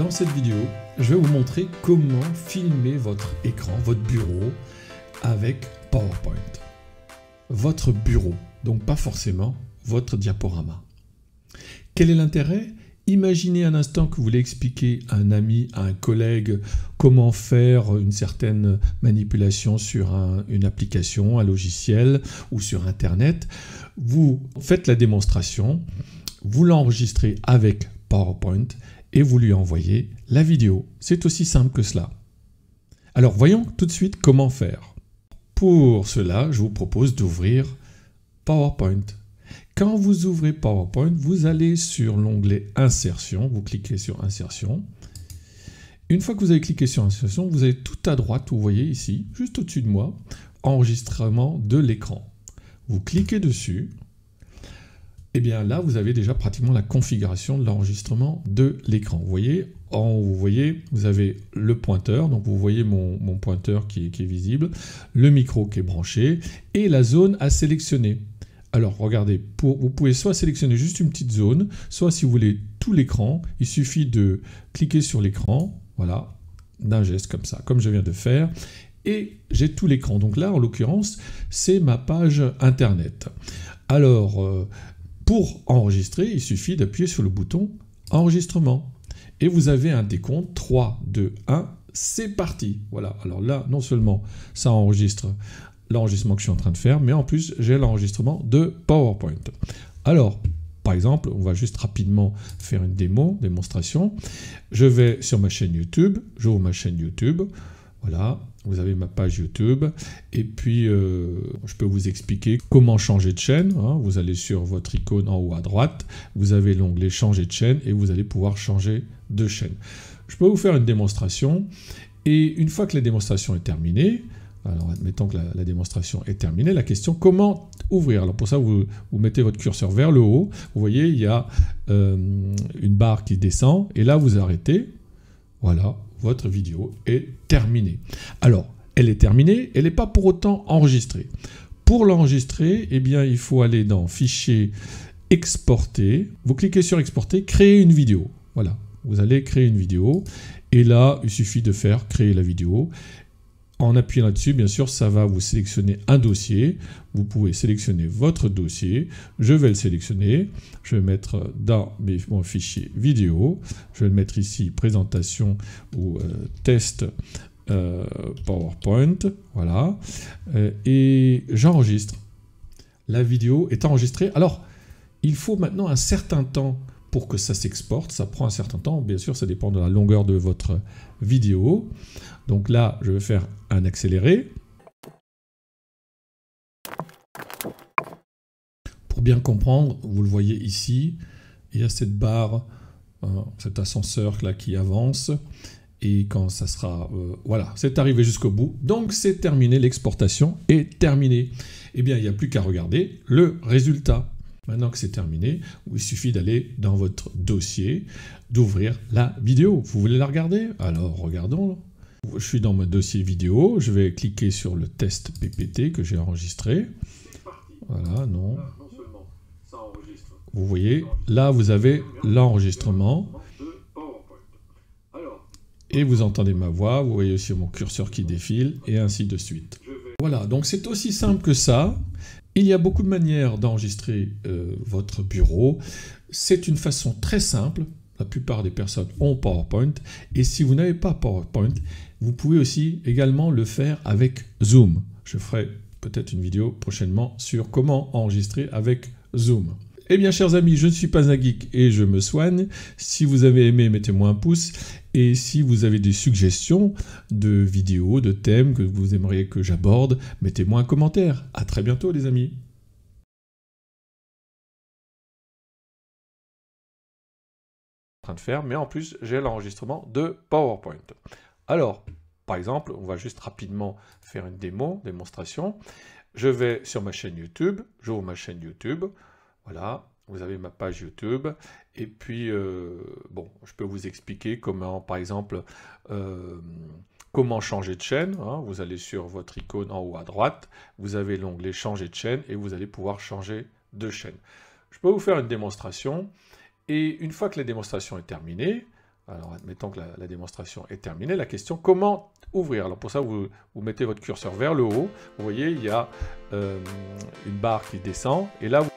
Dans cette vidéo, je vais vous montrer comment filmer votre écran, votre bureau avec PowerPoint. Votre bureau, donc pas forcément votre diaporama. Quel est l'intérêt Imaginez un instant que vous voulez expliquer à un ami, à un collègue, comment faire une certaine manipulation sur une application, un logiciel ou sur Internet. Vous faites la démonstration, vous l'enregistrez avec PowerPoint et vous lui envoyez la vidéo. C'est aussi simple que cela. Alors voyons tout de suite comment faire. Pour cela, je vous propose d'ouvrir PowerPoint. Quand vous ouvrez PowerPoint, vous allez sur l'onglet Insertion, vous cliquez sur Insertion. Une fois que vous avez cliqué sur Insertion, vous avez tout à droite, vous voyez ici, juste au-dessus de moi, Enregistrement de l'écran. Vous cliquez dessus, et eh bien là vous avez déjà pratiquement la configuration de l'enregistrement de l'écran. Vous voyez, en, vous voyez, vous avez le pointeur, donc vous voyez mon, pointeur qui est, visible, le micro qui est branché et la zone à sélectionner. Alors regardez, vous pouvez soit sélectionner juste une petite zone, soit si vous voulez tout l'écran, il suffit de cliquer sur l'écran, voilà, d'un geste comme ça, comme je viens de faire, et j'ai tout l'écran. Donc là, en l'occurrence, c'est ma page Internet. Alors, euh, pour enregistrer, il suffit d'appuyer sur le bouton enregistrement. Et vous avez un décompte 3, 2, 1, c'est parti. Voilà, alors là, non seulement ça enregistre l'enregistrement que je suis en train de faire, mais en plus j'ai l'enregistrement de PowerPoint. Alors, par exemple, on va juste rapidement faire une démo, démonstration. Je vais sur ma chaîne YouTube, j'ouvre ma chaîne YouTube, voilà, vous avez ma page YouTube. Et puis, euh, je peux vous expliquer comment changer de chaîne. Hein. Vous allez sur votre icône en haut à droite, vous avez l'onglet changer de chaîne et vous allez pouvoir changer de chaîne. Je peux vous faire une démonstration. Et une fois que la démonstration est terminée, alors admettons que la, démonstration est terminée, la question comment ouvrir Alors pour ça, vous, mettez votre curseur vers le haut. Vous voyez, il y a euh, une barre qui descend et là, vous arrêtez. Voilà, votre vidéo est terminée. Alors, elle est terminée, elle n'est pas pour autant enregistrée. Pour l'enregistrer, eh bien, il faut aller dans Fichier, Exporter. Vous cliquez sur Exporter, Créer une vidéo. Voilà, vous allez créer une vidéo. Et là, il suffit de faire créer la vidéo. En appuyant là-dessus, bien sûr, ça va vous sélectionner un dossier. Vous pouvez sélectionner votre dossier. Je vais le sélectionner. Je vais mettre dans mon fichier vidéo. Je vais le mettre ici, présentation ou euh, test euh, PowerPoint. Voilà. Euh, et j'enregistre. La vidéo est enregistrée. Alors, il faut maintenant un certain temps pour que ça s'exporte, ça prend un certain temps. Bien sûr, ça dépend de la longueur de votre vidéo. Donc là, je vais faire un accéléré. Pour bien comprendre, vous le voyez ici, il y a cette barre, euh, cet ascenseur là qui avance. Et quand ça sera... Euh, voilà, c'est arrivé jusqu'au bout. Donc c'est terminé, l'exportation est terminée. Eh bien, il n'y a plus qu'à regarder le résultat. Maintenant que c'est terminé, il suffit d'aller dans votre dossier, d'ouvrir la vidéo. Vous voulez la regarder Alors regardons Je suis dans mon dossier vidéo, je vais cliquer sur le test PPT que j'ai enregistré. Voilà, non. Vous voyez, là vous avez l'enregistrement. Et vous entendez ma voix, vous voyez aussi mon curseur qui défile, et ainsi de suite. Voilà, donc c'est aussi simple que ça. Il y a beaucoup de manières d'enregistrer euh, votre bureau. C'est une façon très simple. La plupart des personnes ont PowerPoint. Et si vous n'avez pas PowerPoint, vous pouvez aussi également le faire avec Zoom. Je ferai peut-être une vidéo prochainement sur comment enregistrer avec Zoom. Eh bien, chers amis, je ne suis pas un geek et je me soigne. Si vous avez aimé, mettez-moi un pouce. Et si vous avez des suggestions de vidéos, de thèmes que vous aimeriez que j'aborde, mettez-moi un commentaire. À très bientôt, les amis. En train de faire, mais en plus, j'ai l'enregistrement de PowerPoint. Alors, par exemple, on va juste rapidement faire une démo, démonstration. Je vais sur ma chaîne YouTube, j'ouvre ma chaîne YouTube, vous avez ma page YouTube. Et puis, euh, bon, je peux vous expliquer comment, par exemple, euh, comment changer de chaîne. Hein. Vous allez sur votre icône en haut à droite, vous avez l'onglet changer de chaîne et vous allez pouvoir changer de chaîne. Je peux vous faire une démonstration. Et une fois que la démonstration est terminée, alors admettons que la, démonstration est terminée, la question comment ouvrir Alors pour ça, vous, vous mettez votre curseur vers le haut. Vous voyez, il y a euh, une barre qui descend. Et là, vous